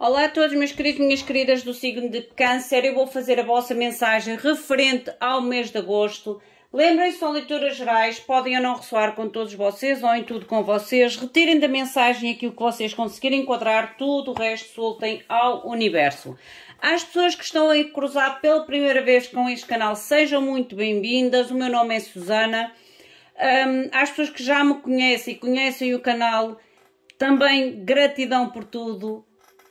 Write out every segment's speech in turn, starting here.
Olá a todos, meus queridos, minhas queridas do signo de Câncer. Eu vou fazer a vossa mensagem referente ao mês de agosto. Lembrem-se, são leituras gerais, podem ou não ressoar com todos vocês ou em tudo com vocês. Retirem da mensagem aquilo que vocês conseguirem enquadrar, tudo o resto soltem ao universo. Às pessoas que estão a cruzar pela primeira vez com este canal, sejam muito bem-vindas. O meu nome é Susana. Um, às pessoas que já me conhecem e conhecem o canal, também gratidão por tudo.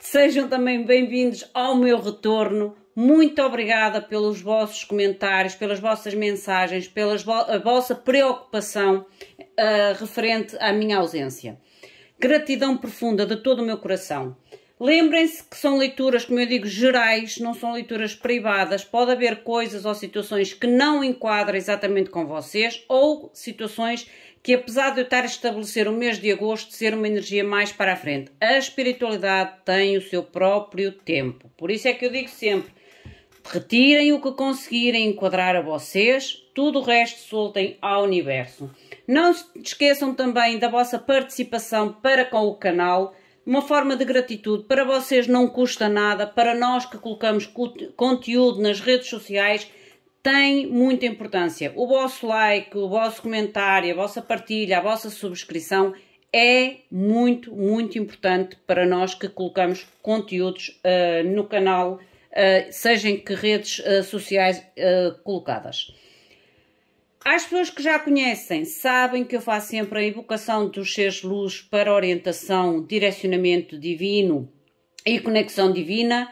Sejam também bem-vindos ao meu retorno. Muito obrigada pelos vossos comentários, pelas vossas mensagens, pela vo vossa preocupação uh, referente à minha ausência. Gratidão profunda de todo o meu coração. Lembrem-se que são leituras, como eu digo, gerais, não são leituras privadas. Pode haver coisas ou situações que não enquadram exatamente com vocês ou situações que, apesar de eu estar a estabelecer o mês de agosto, ser uma energia mais para a frente. A espiritualidade tem o seu próprio tempo. Por isso é que eu digo sempre: retirem o que conseguirem enquadrar a vocês, tudo o resto soltem ao universo. Não se esqueçam também da vossa participação para com o canal uma forma de gratitude. Para vocês não custa nada, para nós que colocamos conteúdo nas redes sociais tem muita importância. O vosso like, o vosso comentário, a vossa partilha, a vossa subscrição é muito, muito importante para nós que colocamos conteúdos uh, no canal, uh, seja em que redes uh, sociais uh, colocadas. As pessoas que já conhecem sabem que eu faço sempre a evocação dos seres luz para orientação, direcionamento divino e conexão divina.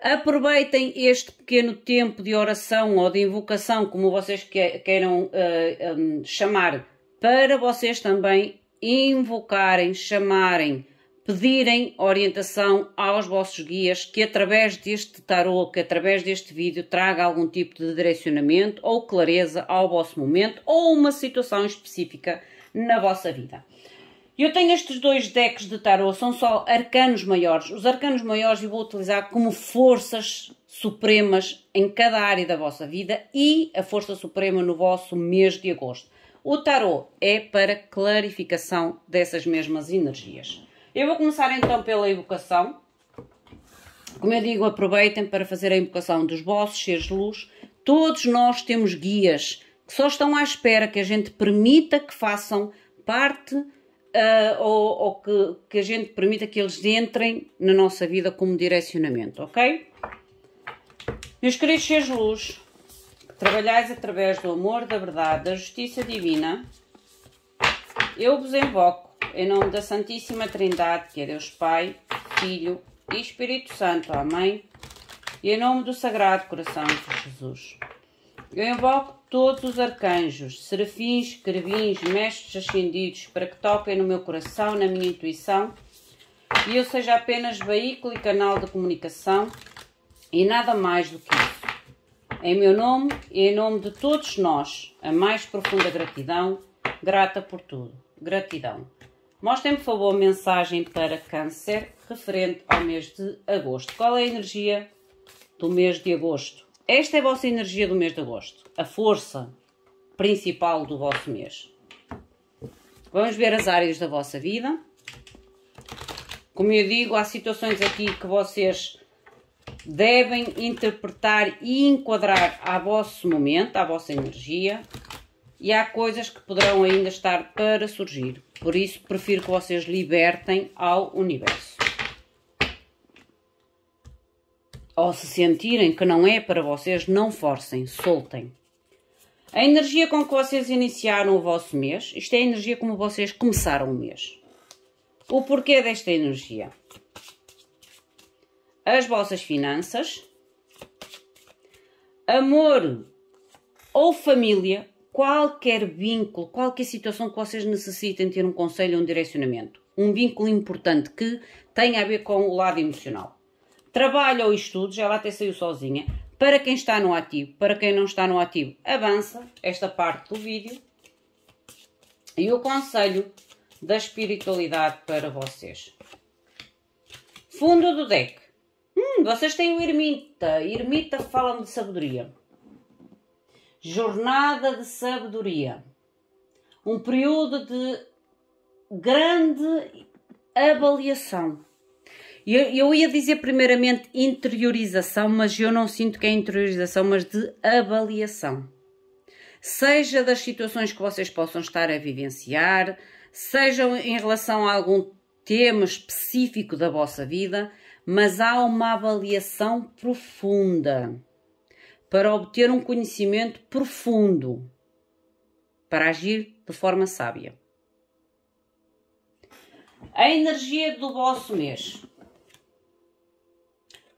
Aproveitem este pequeno tempo de oração ou de invocação, como vocês queiram uh, eh, um, eh, chamar, para vocês também invocarem, chamarem pedirem orientação aos vossos guias que através deste tarô, que através deste vídeo traga algum tipo de direcionamento ou clareza ao vosso momento ou uma situação específica na vossa vida. Eu tenho estes dois decks de tarô, são só arcanos maiores. Os arcanos maiores eu vou utilizar como forças supremas em cada área da vossa vida e a força suprema no vosso mês de agosto. O tarô é para clarificação dessas mesmas energias. Eu vou começar então pela invocação. Como eu digo, aproveitem para fazer a invocação dos vossos seres de luz. Todos nós temos guias que só estão à espera que a gente permita que façam parte uh, ou, ou que, que, a gente permita que eles entrem na nossa vida como direcionamento, ok? Meus queridos seres de luz, que trabalhais através do amor, da verdade, da justiça divina, eu vos invoco em nome da Santíssima Trindade, que é Deus Pai, Filho e Espírito Santo. Amém. E em nome do Sagrado Coração de Jesus. Eu invoco todos os arcanjos, serafins, querubins, mestres ascendidos, para que toquem no meu coração, na minha intuição, e eu seja apenas veículo e canal de comunicação, e nada mais do que isso. Em meu nome e em nome de todos nós, a mais profunda gratidão, grata por tudo. Gratidão. Mostrem, por favor, mensagem para câncer referente ao mês de agosto. Qual é a energia do mês de agosto? Esta é a vossa energia do mês de agosto. A força principal do vosso mês. Vamos ver as áreas da vossa vida. Como eu digo, há situações aqui que vocês devem interpretar e enquadrar a vosso momento, à vossa energia, e há coisas que poderão ainda estar para surgir. Por isso, prefiro que vocês libertem ao universo. Ou se sentirem que não é para vocês, não forcem, soltem. A energia com que vocês iniciaram o vosso mês, isto é a energia como vocês começaram o mês. O porquê desta energia? As vossas finanças, amor ou família qualquer vínculo, qualquer situação que vocês necessitem ter um conselho ou um direcionamento. Um vínculo importante que tem a ver com o lado emocional. Trabalho ou estudos, ela até saiu sozinha. Para quem está no ativo, para quem não está no ativo, avança esta parte do vídeo. E o conselho da espiritualidade para vocês. Fundo do deck. Hum, vocês têm o ermita. Ermita fala-me de sabedoria jornada de sabedoria, um período de grande avaliação. Eu, eu, ia dizer primeiramente interiorização, mas eu não sinto que é interiorização, mas de avaliação. Seja das situações que vocês possam estar a vivenciar, seja em relação a algum tema específico da vossa vida, mas há uma avaliação profunda para obter um conhecimento profundo, para agir de forma sábia. A energia do vosso mês.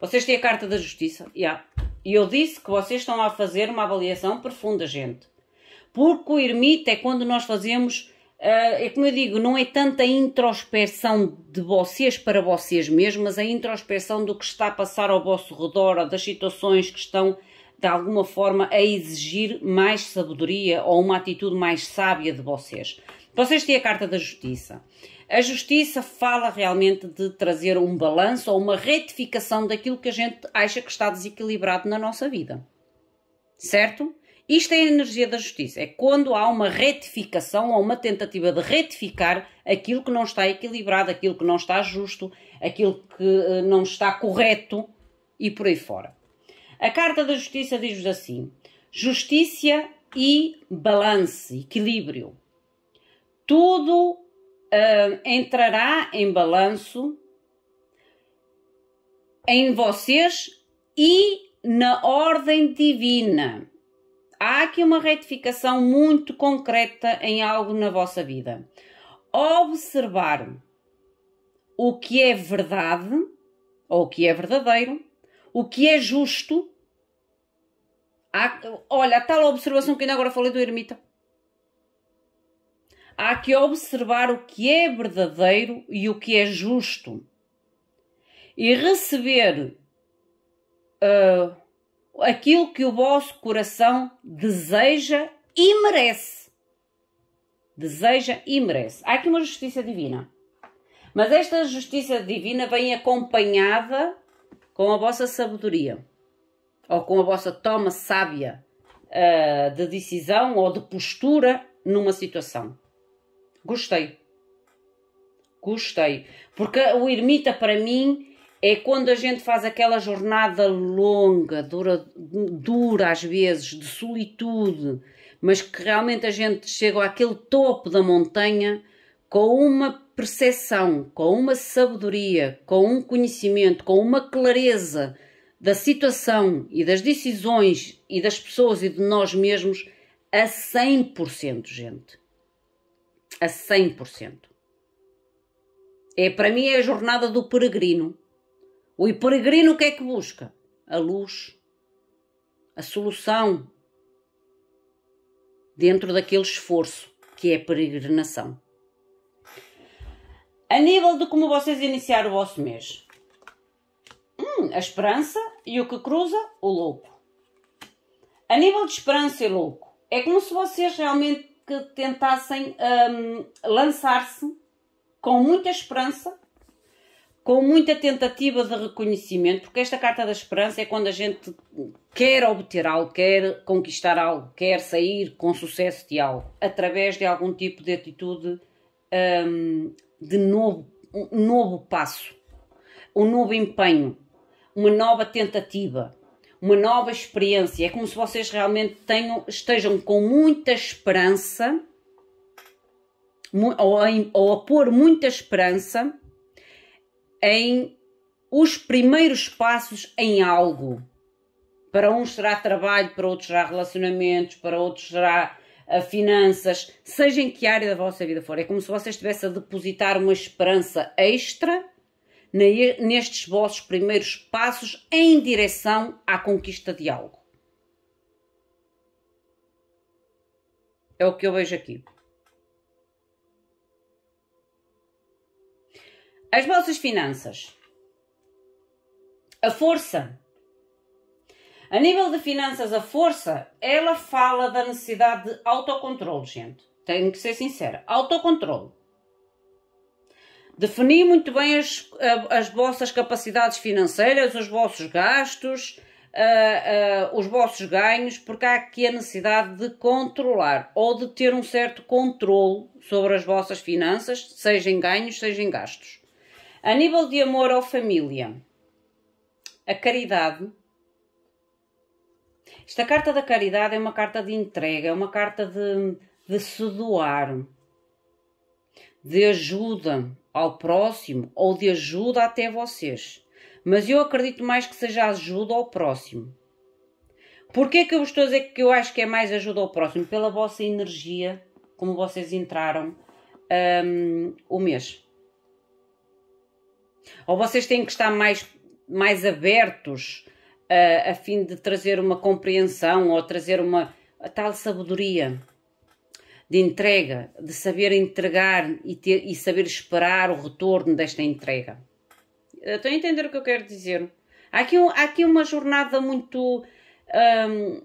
Vocês têm a carta da justiça? Yeah. E eu disse que vocês estão a fazer uma avaliação profunda, gente. Porque o ermita é quando nós fazemos, eh, é como eu digo, não é tanta introspeção de vocês para vocês mas a introspeção do que está a passar ao vosso redor, ou das situações que estão de alguma forma a exigir mais sabedoria ou uma atitude mais sábia de vocês. Vocês têm a carta da justiça. A justiça fala realmente de trazer um balanço ou uma retificação daquilo que a gente acha que está desequilibrado na nossa vida. Certo? Isto é a energia da justiça. É quando há uma retificação ou uma tentativa de retificar aquilo que não está equilibrado, aquilo que não está justo, aquilo que eh, não está correto e por aí fora. A Carta da Justiça diz-vos assim: justiça e balance, equilíbrio. Tudo uh, entrará em balanço em vocês e na ordem divina. Há aqui uma retificação muito concreta em algo na vossa vida. Observar o que é verdade ou o que é verdadeiro o que é justo. Há, olha, a tal observação que ainda agora falei do ermita. Há que observar o que é verdadeiro e o que é justo. E receber uh, aquilo que o vosso coração deseja e merece. Deseja e merece. Há aqui uma justiça divina. Mas esta justiça divina vem acompanhada com a vossa sabedoria ou com a vossa toma sábia uh, de decisão ou de postura numa situação. Gostei. Gostei. Porque o ermita, para mim, é quando a gente faz aquela jornada longa, dura, dura às vezes, de solitude, mas que realmente a gente chega àquele topo da montanha com uma percepção, com uma sabedoria, com um conhecimento, com uma clareza da situação e das decisões e das pessoas e de nós mesmos a 100%, gente. A 100%. É, para mim é a jornada do peregrino. O peregrino o que é que busca? A luz, a solução dentro daquele esforço que é a peregrinação a nível de como vocês iniciar o vosso mês. Hum, a esperança e o que cruza, o louco. A nível de esperança e louco, é como se vocês realmente tentassem hum, lançar-se com muita esperança, com muita tentativa de reconhecimento, porque esta carta da esperança é quando a gente quer obter algo, quer conquistar algo, quer sair com sucesso de algo, através de algum tipo de atitude hum, de novo, um novo passo, um novo empenho, uma nova tentativa, uma nova experiência. É como se vocês realmente tenham, estejam com muita esperança ou a, ou a pôr muita esperança em os primeiros passos em algo. Para uns será trabalho, para outros será relacionamentos, para outros será a finanças, seja em que área da vossa vida for. É como se você estivesse a depositar uma esperança extra nestes vossos primeiros passos em direção à conquista de algo. É o que eu vejo aqui. As vossas finanças. A força a nível de finanças, a força, ela fala da necessidade de autocontrole, gente. Tenho que ser sincera. Autocontrole. Definir muito bem as, eh, as vossas capacidades financeiras, os vossos gastos, uh, uh, os vossos ganhos, porque há aqui a necessidade de controlar ou de ter um certo controle sobre as vossas finanças, seja em ganhos, seja em gastos. A nível de amor ou família, a caridade esta carta da caridade é uma carta de entrega, é uma carta de, de se doar, de ajuda ao próximo ou de ajuda até vocês. Mas eu acredito mais que seja ajuda ao próximo. Porquê que eu estou a dizer que eu acho que é mais ajuda ao próximo? Pela vossa energia, como vocês entraram um, o mês. Ou vocês têm que estar mais, mais abertos a, a fim de trazer uma compreensão ou trazer uma tal sabedoria de entrega, de saber entregar e, ter, e saber esperar o retorno desta entrega. Estão a entender o que eu quero dizer? Há aqui, um, há aqui uma jornada muito. Hum,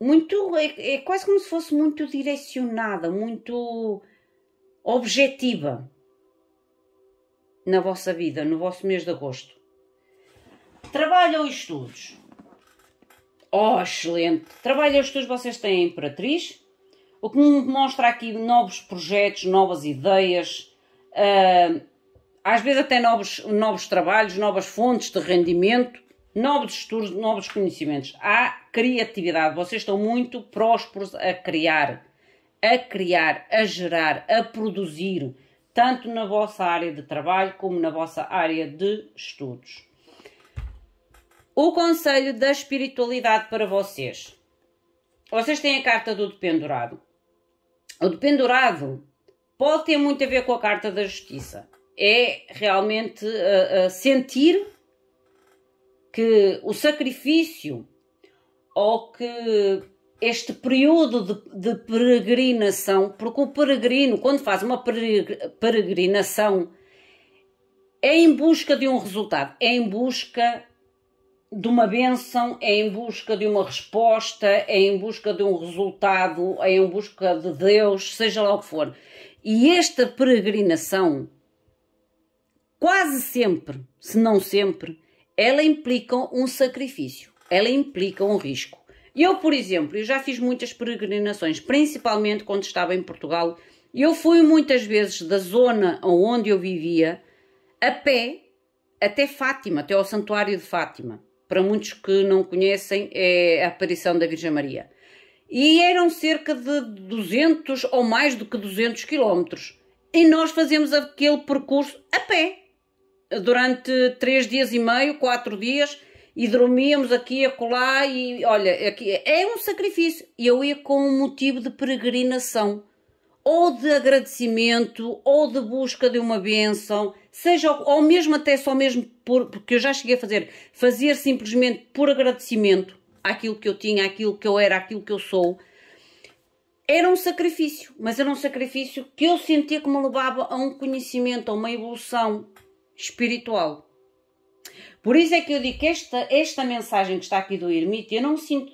muito. É, é quase como se fosse muito direcionada, muito objetiva na vossa vida, no vosso mês de agosto? Trabalho ou estudos? Oh, excelente! Trabalho ou estudos vocês têm a Imperatriz, o que me mostra aqui novos projetos, novas ideias, ah, às vezes até novos, novos trabalhos, novas fontes de rendimento, novos estudos, novos conhecimentos. Há criatividade, vocês estão muito prósperos a criar, a criar, a gerar, a produzir tanto na vossa área de trabalho como na vossa área de estudos. O conselho da espiritualidade para vocês. Vocês têm a carta do dependurado. O dependurado pode ter muito a ver com a carta da justiça. É realmente uh, uh, sentir que o sacrifício ou que este período de, de, peregrinação, porque o peregrino, quando faz uma peregrinação, é em busca de um resultado, é em busca de uma benção, é em busca de uma resposta, é em busca de um resultado, é em busca de Deus, seja lá o que for. E esta peregrinação, quase sempre, se não sempre, ela implica um sacrifício, ela implica um risco. Eu, por exemplo, eu já fiz muitas peregrinações, principalmente quando estava em Portugal. Eu fui muitas vezes da zona onde eu vivia a pé até Fátima, até ao Santuário de Fátima. Para muitos que não conhecem, é a aparição da Virgem Maria. E eram cerca de 200 ou mais do que 200 quilómetros. E nós fazemos aquele percurso a pé durante três dias e meio, quatro dias e dormíamos aqui e acolá e olha, aqui é um sacrifício. E eu ia com um motivo de peregrinação, ou de agradecimento, ou de busca de uma bênção, seja, ou mesmo até só mesmo por, porque eu já cheguei a fazer, fazer simplesmente por agradecimento àquilo que eu tinha, àquilo que eu era, àquilo que eu sou. Era um sacrifício, mas era um sacrifício que eu sentia que me levava a um conhecimento, a uma evolução espiritual. Por isso é que eu digo que esta, esta mensagem que está aqui do ermite, eu não sinto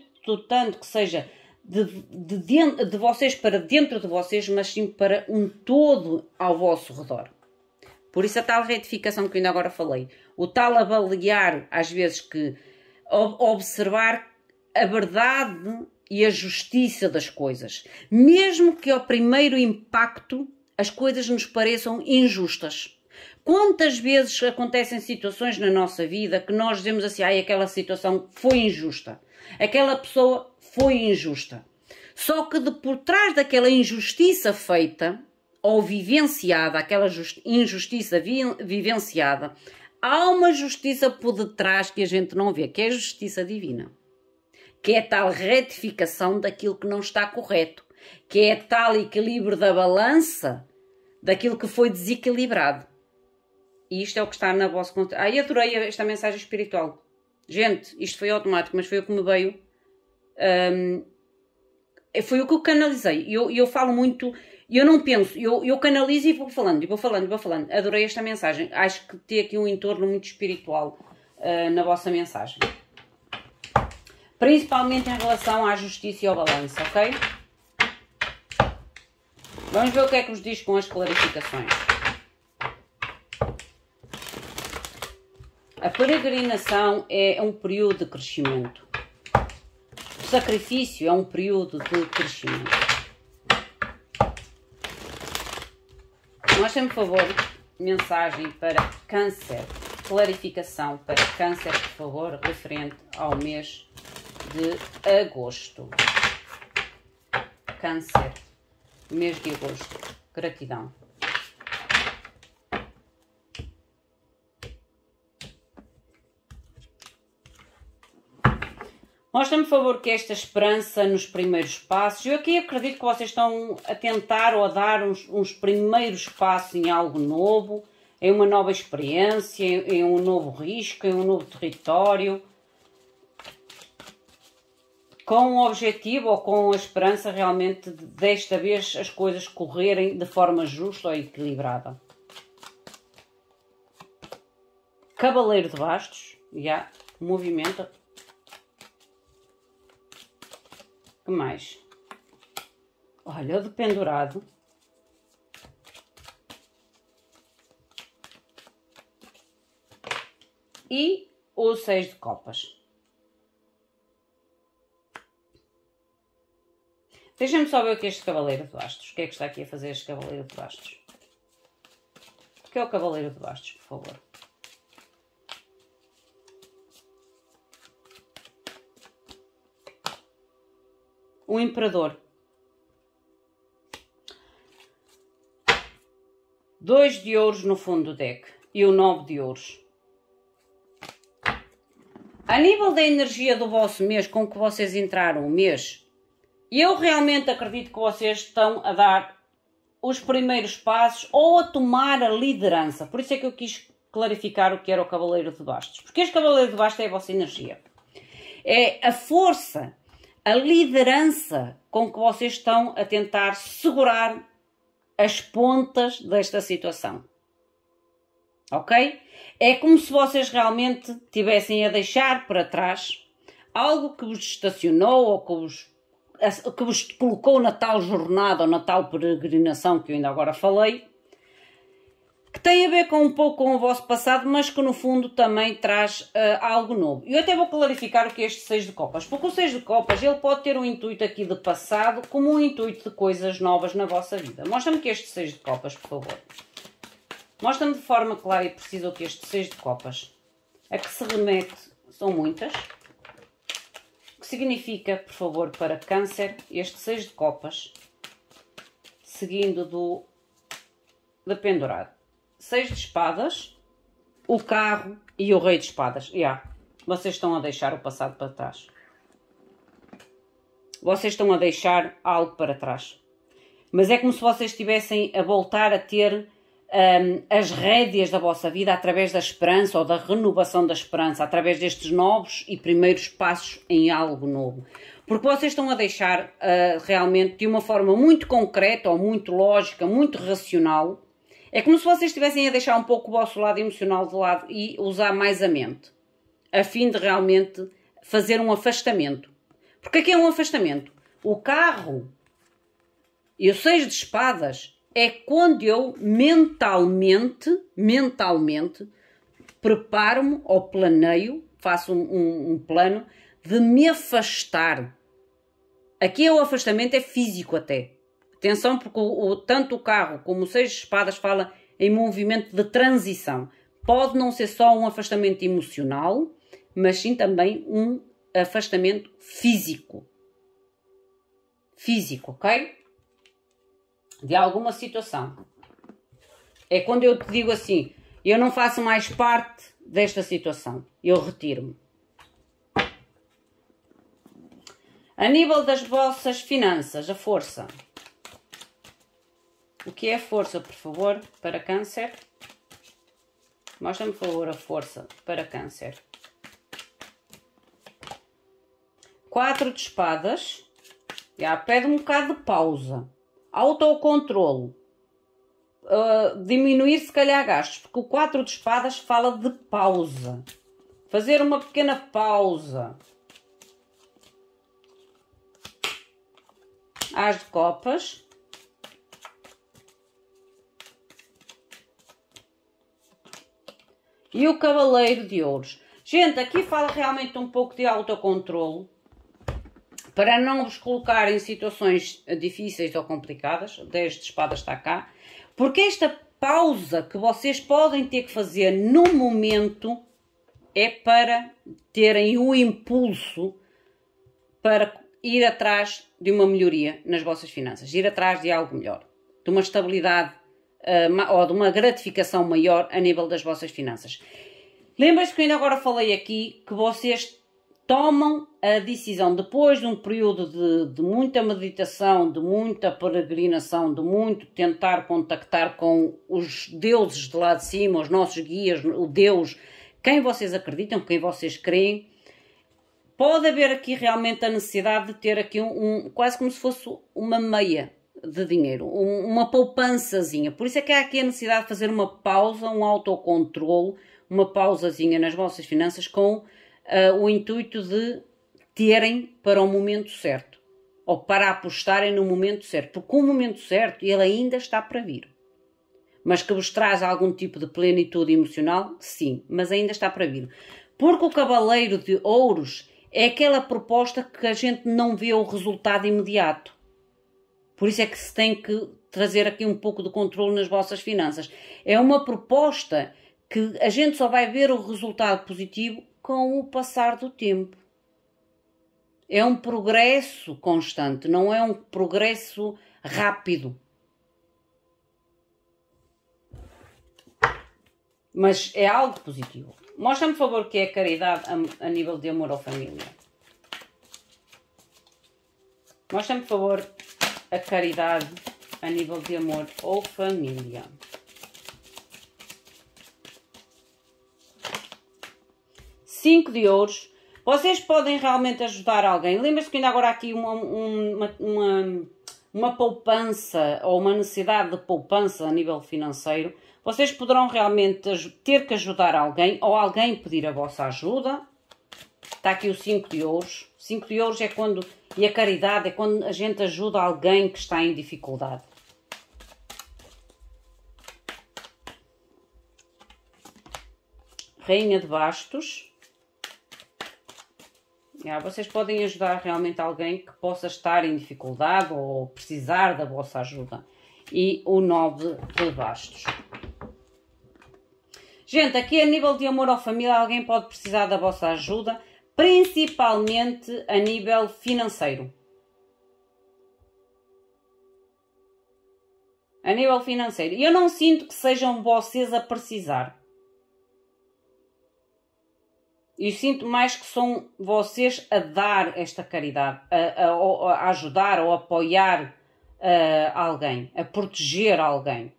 tanto que seja de, de, de, de vocês para dentro de vocês, mas sim para um todo ao vosso redor. Por isso a tal retificação que eu ainda agora falei. O tal avaliar, às vezes, que observar a verdade e a justiça das coisas. Mesmo que ao primeiro impacto as coisas nos pareçam injustas. Quantas vezes acontecem situações na nossa vida que nós dizemos assim, ai, aquela situação foi injusta, aquela pessoa foi injusta. Só que de por trás daquela injustiça feita ou vivenciada, aquela injustiça vi vivenciada, há uma justiça por detrás que a gente não vê, que é a justiça divina, que é a tal retificação daquilo que não está correto, que é tal equilíbrio da balança daquilo que foi desequilibrado. E isto é o que está na vossa conta. Aí adorei esta mensagem espiritual. Gente, isto foi automático, mas foi o que me veio. Um, é, foi o que eu canalizei. E eu, eu falo muito, eu não penso, eu, eu canalizo e vou falando, e vou falando, e vou falando. Adorei esta mensagem. Acho que tem aqui um entorno muito espiritual uh, na vossa mensagem. Principalmente em relação à justiça e ao balanço, ok? Vamos ver o que é que vos diz com as clarificações. A peregrinação é, é um período de crescimento. O sacrifício é um período de crescimento. Mostrem-me por favor, mensagem para câncer. Clarificação para câncer, por favor, referente ao mês de agosto. Câncer, mês de agosto. Gratidão. Mostra-me, por favor, que esta esperança nos primeiros passos, eu aqui acredito que vocês estão a tentar ou a dar uns, uns primeiros passos em algo novo, em é uma nova experiência, em, é, em é um novo risco, em um novo território, com o objetivo ou com a esperança realmente desta vez as coisas correrem de forma justa ou equilibrada. Cavaleiro de Bastos, já, yeah. movimenta que mais? Olha, o de pendurado. E o seis de copas. deixem me só ver o que é este Cavaleiro de Bastos. O que é que está aqui a fazer este Cavaleiro de Bastos? O que é o Cavaleiro de Bastos, por favor? um imperador. Dois de ouros no fundo do deck e o nove de ouros. A nível da energia do vosso mês, com que vocês entraram o mês, eu realmente acredito que vocês estão a dar os primeiros passos ou a tomar a liderança. Por isso é que eu quis clarificar o que era o Cavaleiro de Bastos. Porque este Cavaleiro de Bastos é a vossa energia. É a força a liderança com que vocês estão a tentar segurar as pontas desta situação. Ok? É como se vocês realmente tivessem a deixar para trás algo que vos estacionou ou que vos, que vos colocou na tal jornada ou na tal peregrinação que eu ainda agora falei que tem a ver com um pouco com o vosso passado, mas que no fundo também traz uh, algo novo. Eu até vou clarificar o que é este 6 de copas, porque o 6 de copas ele pode ter um intuito aqui de passado como um intuito de coisas novas na vossa vida. Mostra-me que este 6 de copas, por favor. Mostra-me de forma clara e precisa o que este 6 de copas a que se remete, são muitas. O que significa, por favor, para câncer, este 6 de copas, seguindo do da pendurado seis de espadas, o carro e o rei de espadas. Yeah. Vocês estão a deixar o passado para trás. Vocês estão a deixar algo para trás. Mas é como se vocês estivessem a voltar a ter um, as rédeas da vossa vida através da esperança ou da renovação da esperança, através destes novos e primeiros passos em algo novo. Porque vocês estão a deixar uh, realmente de uma forma muito concreta ou muito lógica, muito racional, é como se vocês estivessem a deixar um pouco o vosso lado emocional de lado e usar mais a mente, a fim de realmente fazer um afastamento. Porque aqui é um afastamento. O carro e o seis de espadas é quando eu mentalmente, mentalmente, preparo-me ou planeio, faço um, um, um plano de me afastar. Aqui é o afastamento, é físico até Atenção, porque o, o, tanto o carro como o Seis de Espadas fala em movimento de transição. Pode não ser só um afastamento emocional, mas sim também um afastamento físico. Físico, ok? De alguma situação. É quando eu te digo assim: eu não faço mais parte desta situação, eu retiro-me. A nível das vossas finanças, a força. O que é força, por favor, para câncer? Mostra-me, por favor, a força para câncer. Quatro de espadas. Já, pede um bocado de pausa. Autocontrolo. Uh, diminuir, se calhar, gastos. Porque o quatro de espadas fala de pausa. Fazer uma pequena pausa. As de copas. e o Cavaleiro de Ouros. Gente, aqui fala realmente um pouco de autocontrolo para não vos colocar em situações difíceis ou complicadas. 10 de está cá. Porque esta pausa que vocês podem ter que fazer no momento é para terem o impulso para ir atrás de uma melhoria nas vossas finanças, ir atrás de algo melhor, de uma estabilidade uh, ou de uma gratificação maior a nível das vossas finanças. Lembrem-se que eu ainda agora falei aqui que vocês tomam a decisão depois de um período de, de, muita meditação, de muita peregrinação, de muito tentar contactar com os deuses de lá de cima, os nossos guias, o Deus, quem vocês acreditam, quem vocês creem. Pode haver aqui realmente a necessidade de ter aqui um, um quase como se fosse uma meia, de dinheiro, uma poupançazinha. Por isso é que há aqui a necessidade de fazer uma pausa, um autocontrolo, uma pausazinha nas vossas finanças com uh, o intuito de terem para o momento certo ou para apostarem no momento certo, porque o momento certo ele ainda está para vir. Mas que vos traz algum tipo de plenitude emocional, sim, mas ainda está para vir. Porque o Cavaleiro de Ouros é aquela proposta que a gente não vê o resultado imediato por isso é que se tem que trazer aqui um pouco de controle nas vossas finanças. É uma proposta que a gente só vai ver o resultado positivo com o passar do tempo. É um progresso constante, não é um progresso rápido. Mas é algo positivo. Mostra-me, por favor, o que é caridade a, a, nível de amor à família. Mostra-me, por favor, a caridade a nível de amor ou família. Cinco de ouros. Vocês podem realmente ajudar alguém. Lembra-se que ainda agora há aqui uma, uma, uma, uma poupança ou uma necessidade de poupança a nível financeiro. Vocês poderão realmente ter que ajudar alguém ou alguém pedir a vossa ajuda. Está aqui o 5 de ouros. 5 euros é quando. E a caridade é quando a gente ajuda alguém que está em dificuldade. Rainha de Bastos. Ah, vocês podem ajudar realmente alguém que possa estar em dificuldade ou precisar da vossa ajuda. E o 9 de Bastos. Gente, aqui a nível de amor à família, alguém pode precisar da vossa ajuda principalmente a nível financeiro. A nível financeiro. Eu não sinto que sejam vocês a precisar. Eu sinto mais que são vocês a dar esta caridade, a, a, a ajudar ou apoiar uh, alguém, a proteger alguém.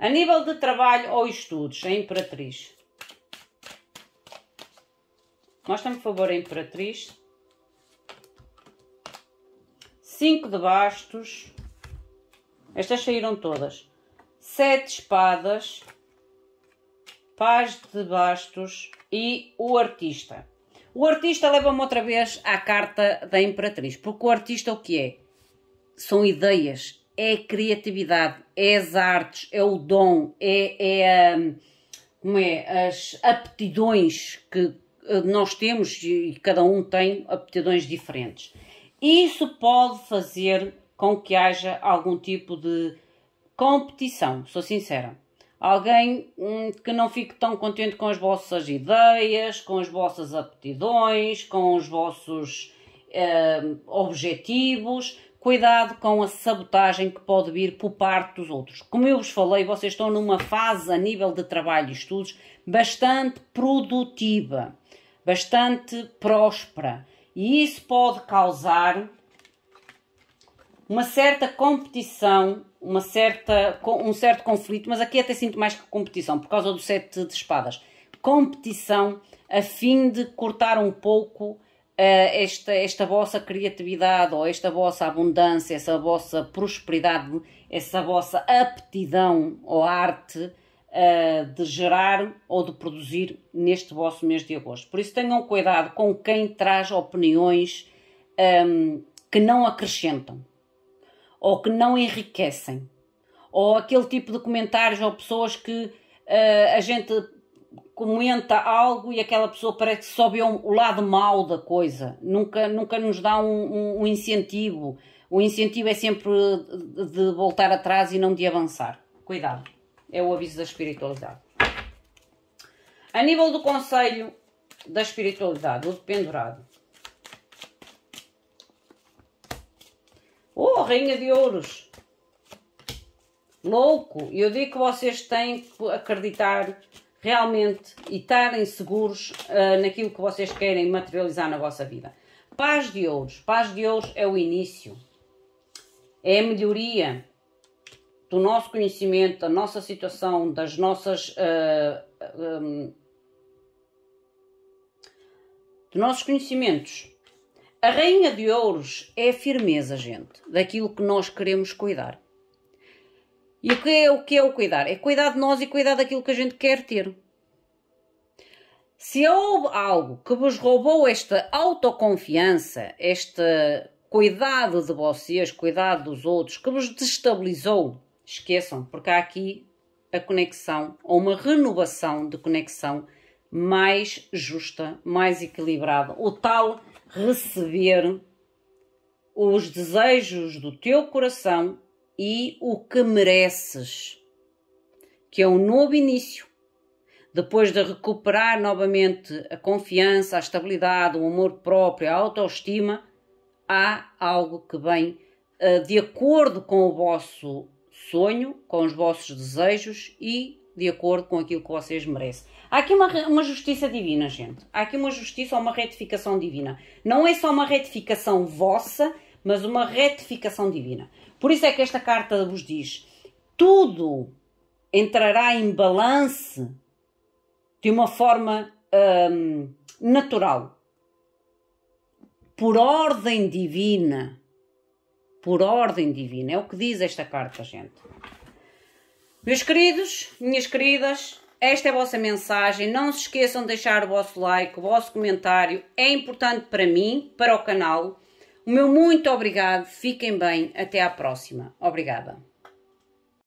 A nível de trabalho ou estudos, a Imperatriz. Mostra-me, por favor, a Imperatriz. Cinco de bastos. Estas saíram todas. Sete espadas. Paz de bastos. E o artista. O artista leva-me outra vez à carta da Imperatriz. Porque o artista o que é? São ideias, é a criatividade, é as artes, é o dom, é, é, hum, como é as aptidões que eh, nós temos e cada um tem aptidões diferentes. Isso pode fazer com que haja algum tipo de competição, sou sincera. Alguém hum, que não fique tão contente com as vossas ideias, com as vossas aptidões, com os vossos hum, objetivos, Cuidado com a sabotagem que pode vir por parte dos outros. Como eu vos falei, vocês estão numa fase a nível de trabalho e estudos bastante produtiva, bastante próspera. E isso pode causar uma certa competição, uma certa, um certo conflito, mas aqui até sinto mais que competição, por causa do sete de espadas. Competição a fim de cortar um pouco eh, esta, esta vossa criatividade ou esta vossa abundância, essa vossa prosperidade, essa vossa aptidão ou arte eh, de gerar ou de produzir neste vosso mês de agosto. Por isso tenham cuidado com quem traz opiniões um, ehm, que não acrescentam ou que não enriquecem ou aquele tipo de comentários ou pessoas que uh, a gente comenta algo e aquela pessoa parece que só vê o lado mau da coisa, nunca, nunca nos dá um, um, um incentivo. O incentivo é sempre de voltar atrás e não de avançar. Cuidado, é o aviso da espiritualidade. A nível do conselho da espiritualidade, o dependurado. Oh, Rainha de Ouros! Louco! Eu digo que vocês têm que acreditar realmente e estarem seguros uh, naquilo que vocês querem materializar na vossa vida. Paz de Ouros. Paz de Ouros é o início, é a melhoria do nosso conhecimento, da nossa situação, das nossas. Uh, eh, um, ehm, dos nossos conhecimentos. A Rainha de Ouros é a firmeza, gente, daquilo que nós queremos cuidar. E o que, é, o que é o cuidar? É cuidar de nós e cuidar daquilo que a gente quer ter. Se houve algo que vos roubou esta autoconfiança, este cuidado de vocês, cuidado dos outros, que vos destabilizou, esqueçam, porque há aqui a conexão, ou uma renovação de conexão mais justa, mais equilibrada. O tal receber os desejos do teu coração e o que mereces, que é um novo início. Depois de recuperar novamente a confiança, a estabilidade, o amor próprio, a autoestima, há algo que vem eh, de acordo com o vosso sonho, com os vossos desejos e de acordo com aquilo que vocês merecem. Há aqui uma, uma justiça divina, gente. Há aqui uma justiça ou uma retificação divina. Não é só uma retificação vossa, mas uma retificação divina. Por isso é que esta carta vos diz: tudo entrará em balance de uma forma hum, natural, por ordem divina. Por ordem divina, é o que diz esta carta, gente. Meus queridos, minhas queridas, esta é a vossa mensagem. Não se esqueçam de deixar o vosso like, o vosso comentário. É importante para mim, para o canal. O meu muito obrigado, fiquem bem, até à próxima. Obrigada.